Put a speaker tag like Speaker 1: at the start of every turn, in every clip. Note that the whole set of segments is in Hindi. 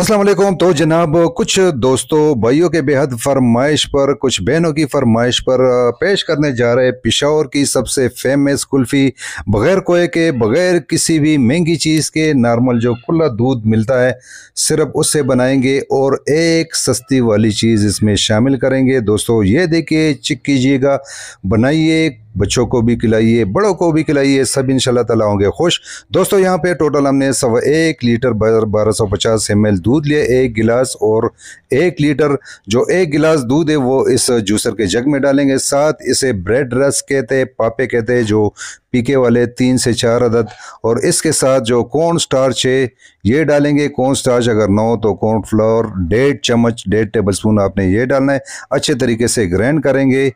Speaker 1: असलम तो जनाब कुछ दोस्तों भाइयों के बेहद फरमाइश पर कुछ बहनों की फरमाइश पर पेश करने जा रहे पिशावर की सबसे फेमस कुल्फ़ी बग़ैर कोए के बग़ैर किसी भी महंगी चीज़ के नॉर्मल जो खुला दूध मिलता है सिर्फ उससे बनाएंगे और एक सस्ती वाली चीज़ इसमें शामिल करेंगे दोस्तों ये देखिए चिक कीजिएगा बनाइए बच्चों को भी खिलाइए बड़ों को भी खिलाइए सब इन तला होंगे खुश दोस्तों यहाँ पे टोटल हमने सवा एक लीटर बारह सौ पचास एम एल दूध दूध लिया एक गिलास और एक लीटर जो एक गिलास दूध है वो इस जूसर के जग में डालेंगे साथ इसे ब्रेड रस कहते हैं पापे कहते हैं जो पीके वाले तीन से चार अदद और इसके साथ जो कॉर्न स्टार्च है ये डालेंगे कॉर्न स्टार्च अगर ना हो तो कॉर्न फ्लोर डेढ़ चम्मच डेढ़ टेबल स्पून आपने ये डालना है अच्छे तरीके से ग्रैंड करेंगे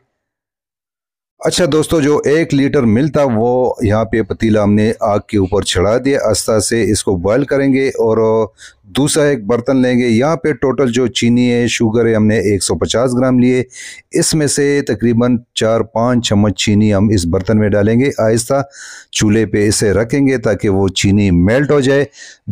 Speaker 1: अच्छा दोस्तों जो एक लीटर मिलता वो यहाँ पे पतीला हमने आग के ऊपर चढ़ा दिया आस्था से इसको बॉयल करेंगे और दूसरा एक बर्तन लेंगे यहाँ पे टोटल जो चीनी है शुगर है हमने 150 ग्राम लिए इसमें से तकरीबन चार पाँच चम्मच चीनी हम इस बर्तन में डालेंगे आहिस्ता चूल्हे पे इसे रखेंगे ताकि वो चीनी मेल्ट हो जाए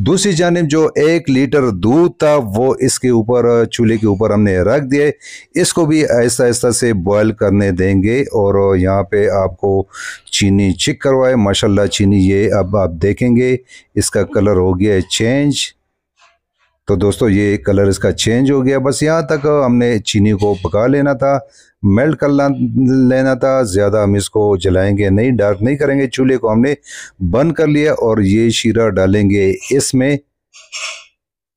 Speaker 1: दूसरी जानब जो एक लीटर दूध था वो इसके ऊपर चूल्हे के ऊपर हमने रख दिए इसको भी आहिस्ता आहिस्ता से बॉयल करने देंगे और यहाँ पर आपको चीनी चिक करवाए माशाला चीनी ये अब आप देखेंगे इसका कलर हो गया है चेंज तो दोस्तों ये कलर इसका चेंज हो गया बस यहाँ तक हमने चीनी को पका लेना था मेल्ट कर लेना था ज़्यादा हम इसको जलाएंगे नहीं डार्क नहीं करेंगे चूल्हे को हमने बंद कर लिया और ये शीरा डालेंगे इसमें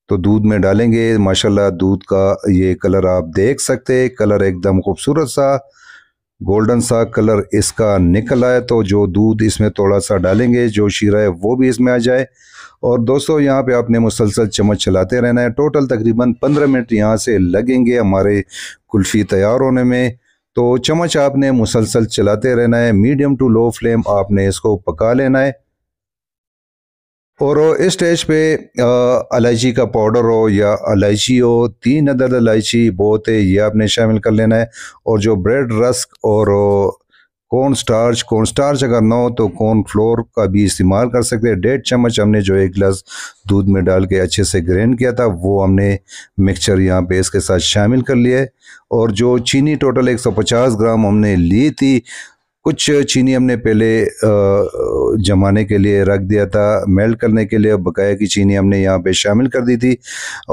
Speaker 1: तो दूध में डालेंगे माशाल्लाह दूध का ये कलर आप देख सकते हैं कलर एकदम खूबसूरत सा गोल्डन सा कलर इसका निकल आए तो जो दूध इसमें थोड़ा सा डालेंगे जो शीरा है वो भी इसमें आ जाए और दोस्तों यहाँ पे आपने मुसलसल चम्मच चलाते रहना है टोटल तकरीबन पंद्रह मिनट यहाँ से लगेंगे हमारे कुल्फ़ी तैयार होने में तो चम्मच आपने मुसलसल चलाते रहना है मीडियम टू लो फ्लेम आपने इसको पका लेना है और इस स्टेज पे इलायची का पाउडर हो या इलायची हो तीन अदर इलायची बहुत है ये आपने शामिल कर लेना है और जो ब्रेड रस्क और कॉर्न स्टार्च कॉर्न स्टार्च अगर ना हो तो कॉर्न फ्लोर का भी इस्तेमाल कर सकते हैं डेढ़ चम्मच हमने जो एक गिलास दूध में डाल के अच्छे से ग्रैंड किया था वो हमने मिक्सचर यहाँ पे इसके साथ शामिल कर लिया और जो चीनी टोटल 150 ग्राम हमने ली थी कुछ चीनी हमने पहले जमाने के लिए रख दिया था मेल्ट करने के लिए बकाया की चीनी हमने यहाँ पे शामिल कर दी थी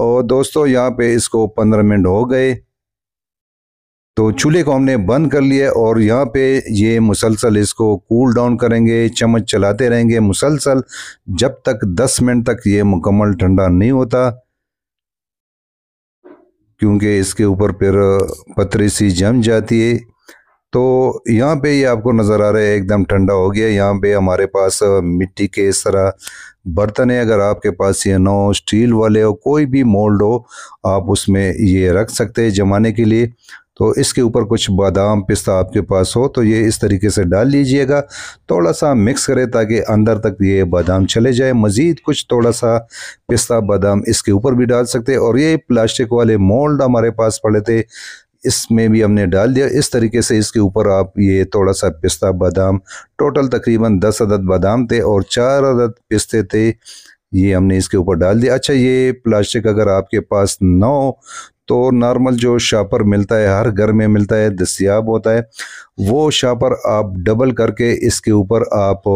Speaker 1: और दोस्तों यहाँ पे इसको पंद्रह मिनट हो गए तो चूल्हे को हमने बंद कर लिया और यहाँ पे ये मुसलसल इसको कूल डाउन करेंगे चम्मच चलाते रहेंगे मुसलसल जब तक 10 मिनट तक ये मुकम्मल ठंडा नहीं होता क्योंकि इसके ऊपर फिर पतरी सी जम जाती है तो यहाँ पे ये आपको नज़र आ रहा है एकदम ठंडा हो गया यहाँ पे हमारे पास मिट्टी के इस तरह बर्तन है अगर आपके पास ये नो स्टील वाले हो कोई भी मोल्ड हो आप उसमें ये रख सकते हैं जमाने के लिए तो इसके ऊपर कुछ बादाम पिस्ता आपके पास हो तो ये इस तरीके से डाल लीजिएगा थोड़ा सा मिक्स करें ताकि अंदर तक ये बादाम चले जाए मज़ीद कुछ थोड़ा सा पिस्ता बादाम इसके ऊपर भी डाल सकते हैं और ये प्लास्टिक वाले मोल्ड हमारे पास पड़े थे इसमें भी हमने डाल दिया इस तरीके से इसके ऊपर आप ये थोड़ा सा पिस्ता बादाम टोटल तकरीबन दस अदद बादाम थे और चार अदद पिस्ते थे ये हमने इसके ऊपर डाल दिया अच्छा ये प्लास्टिक अगर आपके पास ना हो तो नॉर्मल जो शापर मिलता है हर घर में मिलता है दस्याब होता है वो शापर आप डबल करके इसके ऊपर आप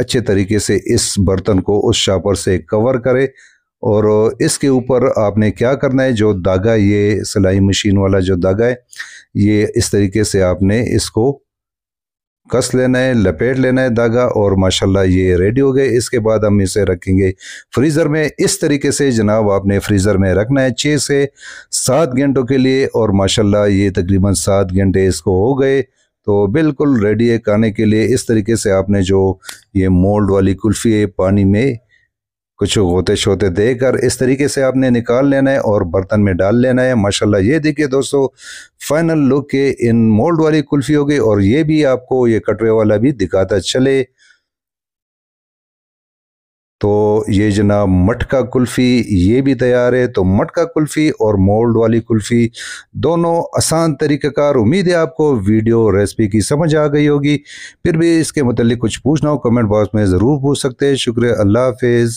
Speaker 1: अच्छे तरीके से इस बर्तन को उस शापर से कवर करें और इसके ऊपर आपने क्या करना है जो धागा ये सिलाई मशीन वाला जो धागा है ये इस तरीके से आपने इसको कस लेना है लपेट लेना है धागा और माशाल्लाह ये रेडी हो गए इसके बाद हम इसे रखेंगे फ्रीज़र में इस तरीके से जनाब आपने फ्रीज़र में रखना है छः से सात घंटों के लिए और माशाल्लाह ये तकरीबन सात घंटे इसको हो गए तो बिल्कुल रेडी है खाने के लिए इस तरीके से आपने जो ये मोल्ड वाली कुल्फ़ी है पानी में कुछ गोते शोते देकर इस तरीके से आपने निकाल लेना है और बर्तन में डाल लेना है माशाल्लाह ये देखिए दोस्तों फाइनल लुक के इन मोल्ड वाली कुल्फ़ी हो गई और ये भी आपको ये कटरे वाला भी दिखाता चले तो ये जनाब मटका कुल्फ़ी ये भी तैयार है तो मटका कुल्फ़ी और मोल्ड वाली कुल्फ़ी दोनों आसान तरीकेकार उम्मीद है आपको वीडियो रेसिपी की समझ आ गई होगी फिर भी इसके मतलब कुछ पूछना हो कमेंट बॉक्स में ज़रूर पूछ सकते हैं शुक्रिया अल्लाह हाफिज़